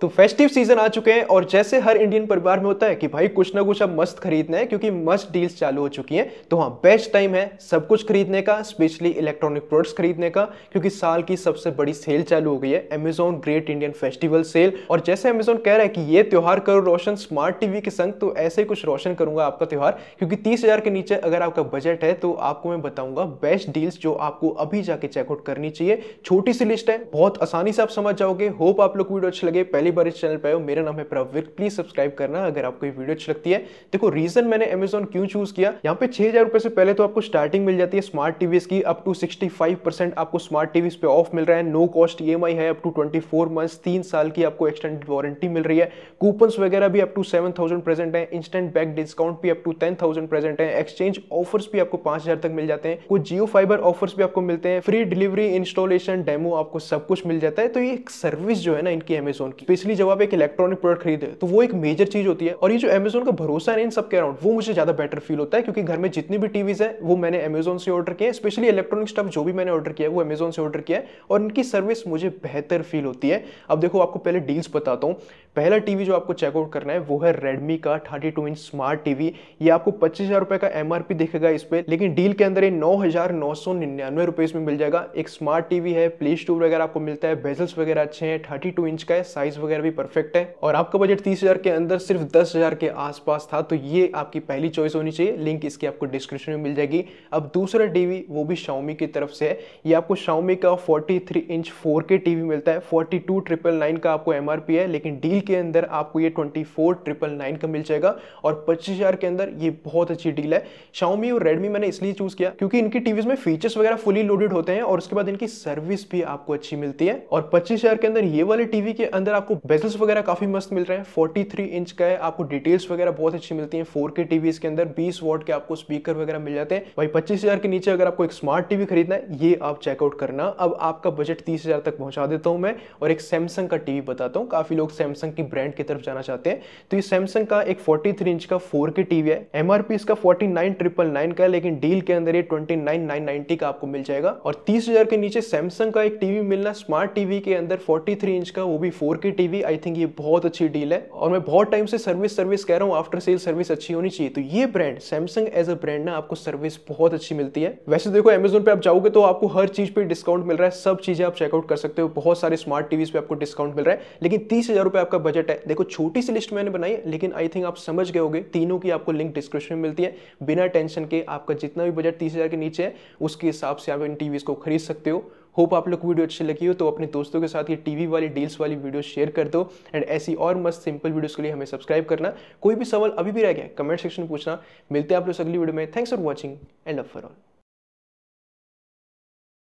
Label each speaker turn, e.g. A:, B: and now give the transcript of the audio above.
A: तो festive season आ चुके हैं और जैसे हर इंडियन परिवार में होता है कि भाई कुछ ना कुछ अब मस्त खरीदना है क्योंकि मस्त डील्स चालू हो चुकी हैं तो हाँ बेस्ट टाइम है सब कुछ खरीदने का स्पेशली इलेक्ट्रॉनिक प्रोडक्ट्स खरीदने का क्योंकि साल की सबसे बड़ी सेल चालू हो गई है Amazon great Indian festival sale और जैसे अमेजोन कह रहा है कि ये त्यौहार करो रोशन स्मार्ट टीवी के संग तो ऐसे कुछ रोशन करूंगा आपका त्यौहार क्योंकि तीस के नीचे अगर आपका बजट है तो आपको मैं बताऊंगा बेस्ट डील्स जो आपको अभी जाके चेकआउट करनी चाहिए छोटी सी लिस्ट है बहुत आसानी से आप समझ जाओगे होप आप लोग वीडियो अच्छे लगे पहली बार इस चैनल पे हो मेरा नाम है प्रवीर प्लीज सब्सक्राइब करना अगर आपको ये वीडियो अच्छी लगती है देखो रीजन मैंने अमेजोन क्यों चूज किया यहाँ पे छह हजार रुपए से पहले तो आपको स्टार्टिंग मिल जाती है स्मार्ट टीवीज की up to sixty five percent आपको स्मार्ट टीवीज पे ऑफ मिल रहा है नो कॉस्ट ई है up to twenty four months तीन साल की आपको एक्सटेंडेड वारंटी मिल रही है कूपन वगैरह भी up to seven thousand present है इंस्टेंट बैक डिस्काउंट भी up to ten thousand present है एक्सचेंज ऑफर्स भी आपको पांच तक मिल जाते हैं कुछ जियो फाइबर ऑफर्स भी आपको मिलते हैं फ्री डिलीवरी इंस्टॉलेशन डेमो आपको सब कुछ मिल जाता है तो ये एक सर्विस जो है ना इनकी अमेजोन की स्पेशली जब आप एक इलेक्ट्रॉनिक प्रोडक्ट खरीदे तो वो एक मेजर चीज होती है और ये जो अमेजोन का भरोसा है इन सबके अराउंड वो मुझे ज्यादा बेटर फील होता है क्योंकि घर में जितनी भी टीवीज है वो मैंने अमेजोन से ऑर्डर किया है स्पेशली इलेक्ट्रॉनिक स्टफ जो भी मैंने ऑर्डर किया है वो अमेजोन से ऑर्डर किया है और इनकी सर्विस मुझे बेहतर फील होती है अब देखो आपको पहले डील्स बताता हूँ पहला टीवी जो आपको चेकआउट करना है वो है रेडमी का थर्टी इंच स्मार्ट टीवी ये आपको पच्चीस हजार रुपए का एम दिखेगा इस पर लेकिन डील के अंदर ये नौ हजार नौ सौ निन्यानवे रुपए इसमें मिल जाएगा एक स्मार्ट टीवी है प्ले स्टोर वगैरह आपको मिलता है बेजल्स वगैरह अच्छे हैं थर्टी इंच का है साइज वगैरह भी परफेक्ट है और आपका बजट तीस हजार के अंदर सिर्फ दस हजार के आसपास था तो ये आपकी पहली चॉइस होनी चाहिए लिंक इसकी आपको डिस्क्रिप्शन में मिल जाएगी अब दूसरा टीवी वो भी शाउमी की तरफ से है ये आपको शाउमी का 43 इंच 4K टीवी मिलता है 42,999 का आपको एम है लेकिन डील के अंदर आपको ये 24,999 का मिल जाएगा और पच्चीस के अंदर ये बहुत अच्छी डील है शाउमी और रेडमी मैंने इसलिए चूज़ किया क्योंकि इनकी टीवीज़ में फीचर्स वगैरह फुली लोडेड होते हैं और उसके बाद इनकी सर्विस भी आपको अच्छी मिलती है और पच्चीस के अंदर ये वाले टीवी के अंदर आपको आपको बेजल्स वगैरह काफ़ी मस्त मिल रहे हैं 43 इंच का है आपको डिटेल्स वगैरह बहुत अच्छी मिलती हैं 4K के टीवी के अंदर 20 वॉट के आपको स्पीकर वगैरह मिल जाते हैं भाई 25000 के नीचे अगर आपको एक स्मार्ट टीवी खरीदना है ये आप चेकआउट करना अब आपका बजट तीस तक पहुंचा देता हूं मैं और एक सैमसंग का टीवी बताता हूँ काफ़ी लोग सैमसंग की ब्रांड की तरफ जाना चाहते हैं तो ये सैमसंग का एक फोर्टी इंच का फोर टीवी है एमआरपी इसका फोर्टी का है लेकिन डील के अंदर ये ट्वेंटी का आपको मिल जाएगा और तीस के नीचे सैमसंग का एक टीवी मिलना स्मार्ट टीवी के अंदर फोर्टी इंच का वो भी 4K टीवी आई थिंक ये बहुत अच्छी डील है और मैं बहुत टाइम से सर्विस सर्विस कह रहा हूँ आफ्टर सेल सर्विस अच्छी होनी चाहिए तो ये brand Samsung as a brand ना आपको सर्विस बहुत अच्छी मिलती है वैसे देखो अमेजोन पे आप जाओगे तो आपको हर चीज पे डिस्काउंट मिल रहा है सब चीजें आप चेकआउट कर सकते हो बहुत सारे स्मार्ट टीवीज पे आपको डिस्काउंट मिल रहा है लेकिन तीस हजार आपका बजट है देखो छोटी सी लिस्ट मैंने बनाई लेकिन आई थिंक आप समझ गए होगे तीनों की आपको लिंक डिस्क्रिप्शन में मिलती है बिना टेंशन के आपका जितना भी बजट तीस के नीचे है उसके हिसाब से आप इन टीवीज को खरीद सकते हो होप आप लोग को वीडियो अच्छी लगी हो तो अपने दोस्तों के साथ ये टीवी वाली डील्स वाली वीडियो शेयर कर दो एंड ऐसी और मस्त सिंपल वीडियोस के लिए हमें सब्सक्राइब करना कोई भी सवाल अभी भी रह गया कमेंट सेक्शन में पूछना मिलते हैं आप लोग अगली वीडियो में thanks for watching and love for all